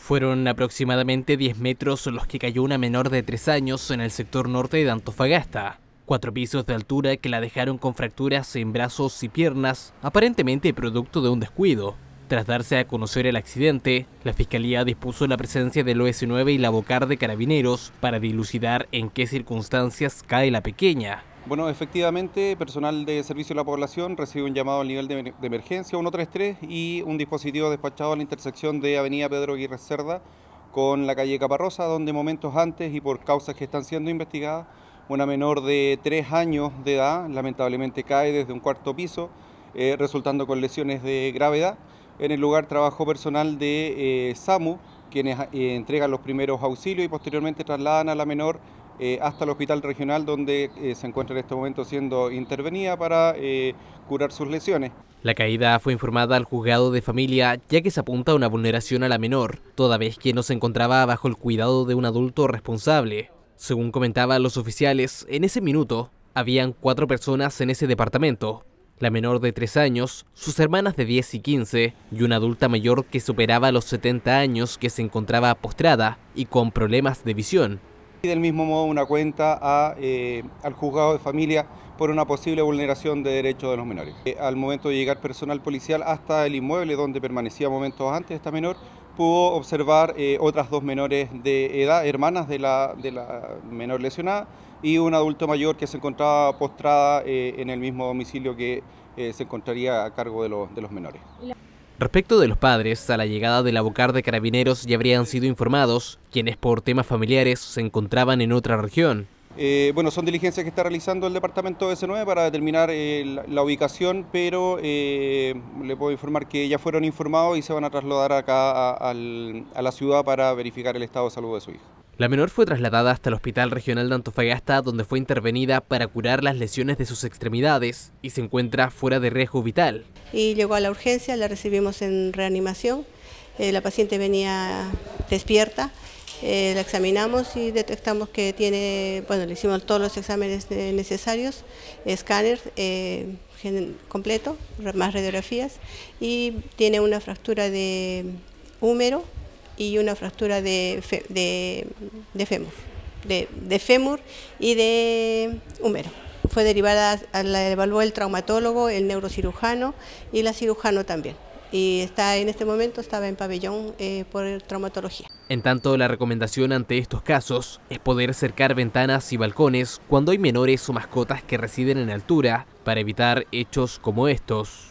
Fueron aproximadamente 10 metros los que cayó una menor de 3 años en el sector norte de Antofagasta. Cuatro pisos de altura que la dejaron con fracturas en brazos y piernas, aparentemente producto de un descuido. Tras darse a conocer el accidente, la Fiscalía dispuso la presencia del OS9 y la Bocar de Carabineros para dilucidar en qué circunstancias cae la pequeña. Bueno, efectivamente, personal de servicio a la población recibe un llamado al nivel de, emergencia 133 y un dispositivo despachado a la intersección de Avenida Pedro Aguirre Cerda con la calle Caparrosa, donde momentos antes y por causas que están siendo investigadas, una menor de tres años de edad lamentablemente cae desde un cuarto piso, eh, resultando con lesiones de gravedad. En el lugar trabajo personal de eh, SAMU, quienes eh, entregan los primeros auxilios y posteriormente trasladan a la menor eh, hasta el hospital regional donde eh, se encuentra en este momento siendo intervenida para eh, curar sus lesiones. La caída fue informada al juzgado de familia ya que se apunta a una vulneración a la menor, toda vez que no se encontraba bajo el cuidado de un adulto responsable. Según comentaban los oficiales, en ese minuto habían cuatro personas en ese departamento, la menor de 3 años, sus hermanas de 10 y 15 y una adulta mayor que superaba los 70 años que se encontraba postrada y con problemas de visión. Y del mismo modo una cuenta eh, al juzgado de familia por una posible vulneración de derechos de los menores. Eh, al momento de llegar personal policial hasta el inmueble donde permanecía momentos antes esta menor, pudo observar eh, otras dos menores de edad, hermanas de la, de la, menor lesionada, y un adulto mayor que se encontraba postrada en el mismo domicilio que se encontraría a cargo de, los, de los menores. Respecto de los padres, a la llegada del abocar de Carabineros ya habrían sido informados, quienes por temas familiares se encontraban en otra región. Eh, bueno, son diligencias que está realizando el departamento S9 para determinar eh, la, ubicación, pero eh, le puedo informar que ya fueron informados y se van a trasladar acá a, a la ciudad para verificar el estado de salud de su hijo. La menor fue trasladada hasta el Hospital Regional de Antofagasta, donde fue intervenida para curar las lesiones de sus extremidades y se encuentra fuera de riesgo vital. Y llegó a la urgencia, la recibimos en reanimación. Eh, la paciente venía despierta, eh, la examinamos y detectamos que tiene, bueno, le hicimos todos los exámenes necesarios, escáner eh, completo, más radiografías, y tiene una fractura de húmero y una fractura de, de, fémur, de, fémur y de húmero. Fue derivada, la evaluó el traumatólogo, el neurocirujano y la cirujano también. Y está en este momento estaba en pabellón eh, por traumatología. En tanto, la recomendación ante estos casos es poder cercar ventanas y balcones cuando hay menores o mascotas que residen en altura para evitar hechos como estos.